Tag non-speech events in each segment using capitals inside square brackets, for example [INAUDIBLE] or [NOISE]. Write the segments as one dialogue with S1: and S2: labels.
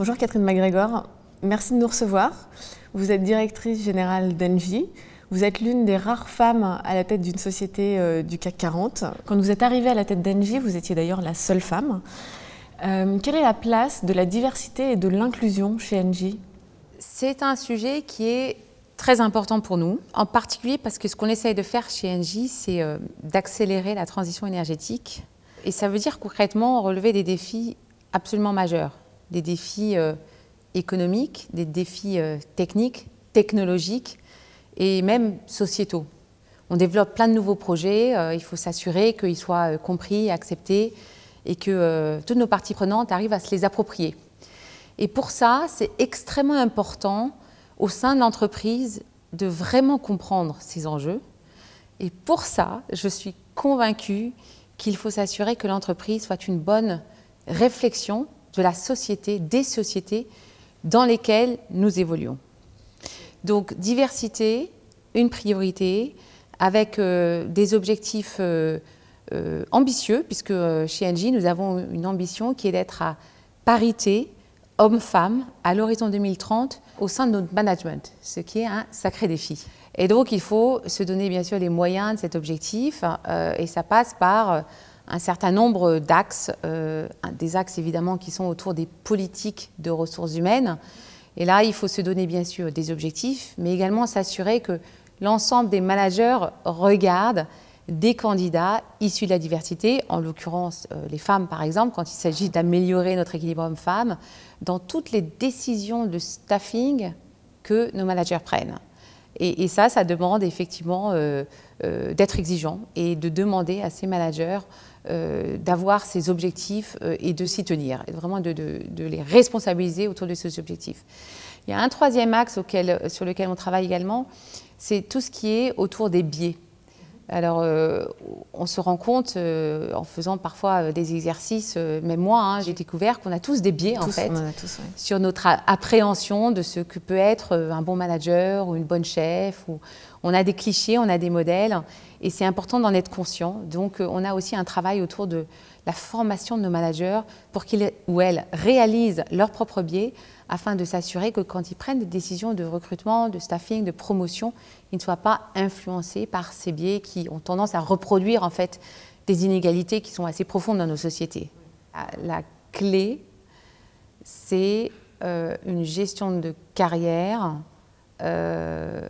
S1: Bonjour Catherine MacGregor, merci de nous recevoir. Vous êtes directrice générale d'Engie. Vous êtes l'une des rares femmes à la tête d'une société euh, du CAC 40. Quand vous êtes arrivée à la tête d'Engie, vous étiez d'ailleurs la seule femme. Euh, quelle est la place de la diversité et de l'inclusion chez
S2: Engie C'est un sujet qui est très important pour nous, en particulier parce que ce qu'on essaye de faire chez Engie, c'est euh, d'accélérer la transition énergétique. Et ça veut dire concrètement relever des défis absolument majeurs des défis euh, économiques, des défis euh, techniques, technologiques et même sociétaux. On développe plein de nouveaux projets, euh, il faut s'assurer qu'ils soient compris, acceptés et que toutes nos parties prenantes arrivent à se les approprier. Et pour ça, c'est extrêmement important au sein de l'entreprise de vraiment comprendre ces enjeux. Et pour ça, je suis convaincue qu'il faut s'assurer que l'entreprise soit une bonne réflexion de la société, des sociétés dans lesquelles nous évoluons. Donc diversité, une priorité, avec euh, des objectifs euh, euh, ambitieux, puisque chez Engie, nous avons une ambition qui est d'être à parité homme femme à l'horizon 2030 au sein de notre management, ce qui est un sacré défi. Et donc il faut se donner bien sûr les moyens de cet objectif, hein, et ça passe par un certain nombre d'axes, euh, des axes évidemment qui sont autour des politiques de ressources humaines. Et là, il faut se donner bien sûr des objectifs, mais également s'assurer que l'ensemble des managers regardent des candidats issus de la diversité, en l'occurrence euh, les femmes par exemple, quand il s'agit d'améliorer notre équilibre homme-femme, dans toutes les décisions de staffing que nos managers prennent. Et, ça, ça demande effectivement euh, d'être exigeant et de demander à ces managers euh, d'avoir ces objectifs euh, et de s'y tenir, et vraiment de, les responsabiliser autour de ces objectifs. Il y a un troisième axe auquel, sur lequel on travaille également, c'est tout ce qui est autour des biais. Alors, euh, on se rend compte, en faisant parfois des exercices, même moi, hein, j'ai découvert qu'on a tous des biais, en fait, sur notre appréhension de ce que peut être un bon manager ou une bonne chef. Ou... On a des clichés, on a des modèles et c'est important d'en être conscient. Donc euh, on a aussi un travail autour de la formation de nos managers pour qu'ils ou elles réalisent leurs propres biais afin de s'assurer que quand ils prennent des décisions de recrutement, de staffing, de promotion, ils ne soient pas influencés par ces biais qui ont tendance à reproduire en fait des inégalités qui sont assez profondes dans nos sociétés. Ah, la clé, c'est euh, une gestion de carrière euh,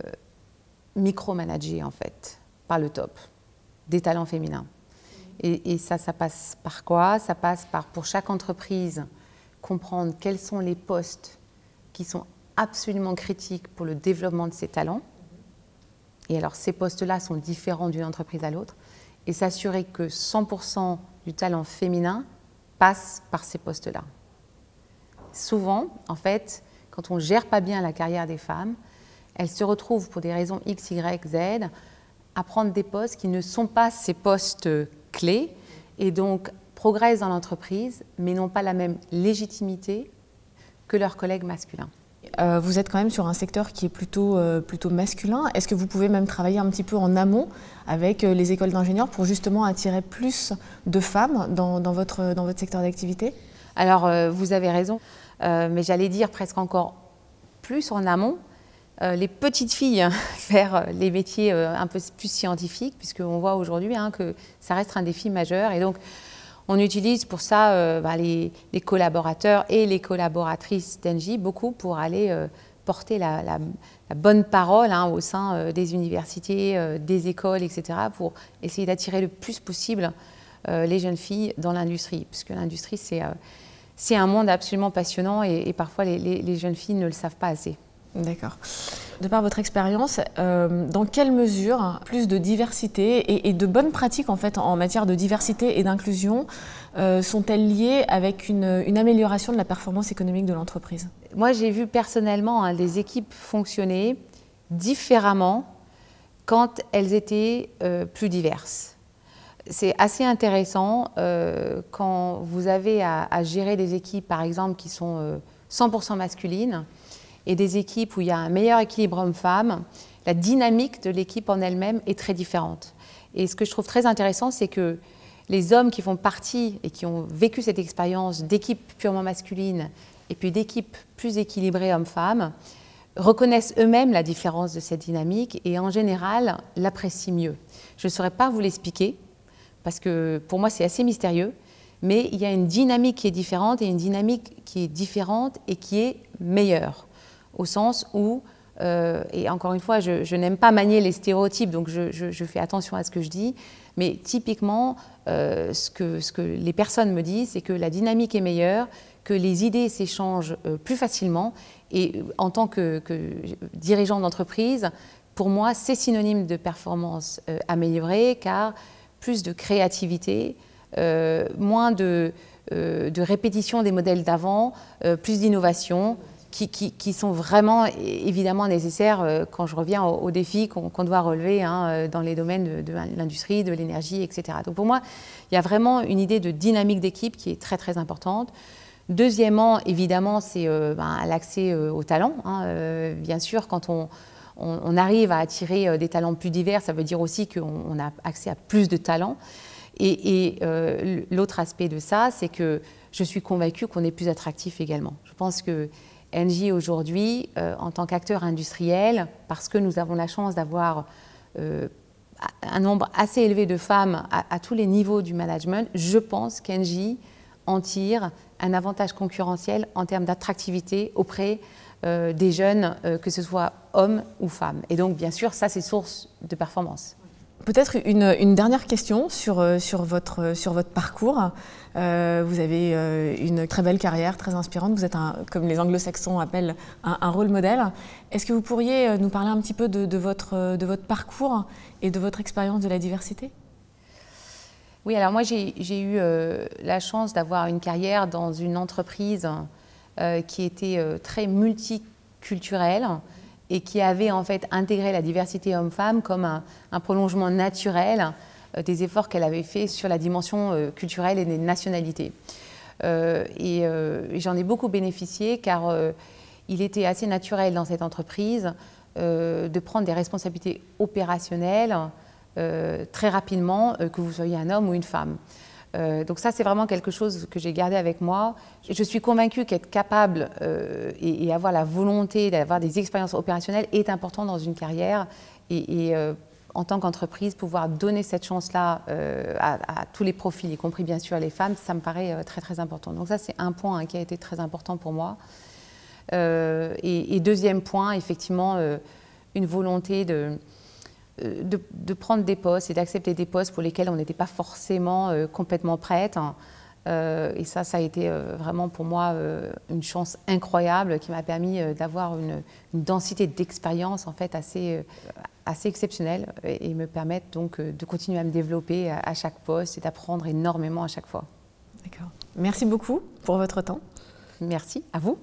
S2: micromanagée en fait par le top, des talents féminins. Et, et ça, ça passe par quoi Ça passe par, pour chaque entreprise, comprendre quels sont les postes qui sont absolument critiques pour le développement de ses talents. Et alors, ces postes-là sont différents d'une entreprise à l'autre. Et s'assurer que 100% du talent féminin passe par ces postes-là. Souvent, en fait, quand on ne gère pas bien la carrière des femmes, elles se retrouvent pour des raisons X, Y, Z à prendre des postes qui ne sont pas ces postes euh, clés et donc progressent dans l'entreprise mais n'ont pas la même légitimité que leurs collègues masculins.
S1: Euh, vous êtes quand même sur un secteur qui est plutôt, euh, plutôt masculin. Est-ce que vous pouvez même travailler un petit peu en amont avec les écoles d'ingénieurs pour justement attirer plus de femmes dans, dans
S2: votre, dans votre secteur d'activité Alors, vous avez raison, mais j'allais dire presque encore plus en amont, euh, les petites filles [LAUGHS] vers euh, les métiers euh, un peu plus scientifiques, puisqu'on voit aujourd'hui hein, que ça reste un défi majeur. Et donc, on utilise pour ça bah, les, collaborateurs et les collaboratrices d'ENGIE beaucoup pour aller porter la, bonne parole hein, au sein des universités, des écoles, etc., pour essayer d'attirer le plus possible les jeunes filles dans l'industrie, puisque l'industrie, c'est un monde absolument passionnant et, parfois les jeunes filles ne le savent pas assez. D'accord. De par votre expérience, euh, dans quelle mesure
S1: plus de diversité et, de bonnes pratiques en fait en matière de diversité et d'inclusion
S2: euh, sont-elles liées avec une, amélioration de la performance économique de l'entreprise Moi, j'ai vu personnellement des hein, équipes fonctionner différemment quand elles étaient euh, plus diverses. C'est assez intéressant quand vous avez à, gérer des équipes, par exemple, qui sont 100% masculines et des équipes où il y a un meilleur équilibre homme-femme, la dynamique de l'équipe en elle-même est très différente. Et ce que je trouve très intéressant, c'est que les hommes qui font partie et qui ont vécu cette expérience d'équipe purement masculine et puis d'équipe plus équilibrée homme-femme reconnaissent eux-mêmes la différence de cette dynamique et en général l'apprécient mieux. Je ne saurais pas vous l'expliquer parce que pour moi c'est assez mystérieux, mais il y a une dynamique qui est différente et une dynamique qui est différente et qui est meilleure au sens où, euh, et encore une fois, je, n'aime pas manier les stéréotypes, donc je, fais attention à ce que je dis, mais typiquement, euh, ce, que, ce, que, les personnes me disent, c'est que la dynamique est meilleure, que les idées s'échangent euh, plus facilement, et en tant que, dirigeant d'entreprise, pour moi, c'est synonyme de performance améliorée, car plus de créativité, moins de, de répétition des modèles d'avant, plus d'innovation, qui, sont vraiment évidemment nécessaires euh, quand je reviens aux, défis qu'on doit relever hein, euh, dans les domaines de, l'industrie, de l'énergie, etc. Donc pour moi, il y a vraiment une idée de dynamique d'équipe qui est très très importante. Deuxièmement, évidemment, c'est euh, ben, l'accès aux talents. Hein, bien sûr, quand on, arrive à attirer des talents plus divers, ça veut dire aussi qu'on a accès à plus de talents. Et, et l'autre aspect de ça, c'est que je suis convaincue qu'on est plus attractif également. Je pense que Engie aujourd'hui, euh, en tant qu'acteur industriel, parce que nous avons la chance d'avoir euh, un nombre assez élevé de femmes à, tous les niveaux du management, je pense qu'Engie en tire un avantage concurrentiel en termes d'attractivité auprès euh, des jeunes, que ce soit hommes ou femmes. Et donc, bien sûr, ça, c'est source de performance.
S1: Peut-être une, dernière question sur, euh, sur, votre, euh, sur votre parcours. Euh, vous avez une très belle carrière, très inspirante. Vous êtes, comme les anglo-saxons appellent, un, rôle modèle. Est-ce que vous pourriez nous parler un petit peu de, votre, de votre parcours et de votre expérience de la diversité
S2: Oui, alors moi j'ai eu la chance d'avoir une carrière dans une entreprise qui était très multiculturelle et qui avait en fait intégré la diversité homme-femme comme un, prolongement naturel euh, des efforts qu'elle avait faits sur la dimension euh, culturelle et des nationalités. Euh, et, j'en ai beaucoup bénéficié car il était assez naturel dans cette entreprise de prendre des responsabilités opérationnelles très rapidement, que vous soyez un homme ou une femme. Euh, donc ça, c'est vraiment quelque chose que j'ai gardé avec moi. Je suis convaincue qu'être capable euh, et, avoir la volonté d'avoir des expériences opérationnelles est important dans une carrière. Et, euh, en tant qu'entreprise, pouvoir donner cette chance-là à, tous les profils, y compris bien sûr les femmes, ça me paraît très très important. Donc ça, c'est un point hein, qui a été très important pour moi. et, deuxième point, effectivement, une volonté de euh, de, prendre des postes et d'accepter des postes pour lesquels on n'était pas forcément euh, complètement prête. Hein. Euh, et ça, ça a été vraiment pour moi une chance incroyable qui m'a permis d'avoir une, densité d'expérience en fait assez, assez exceptionnelle et, me permettre donc de continuer à me développer à chaque poste et d'apprendre énormément à chaque fois. D'accord. Merci beaucoup pour votre temps. Merci à vous.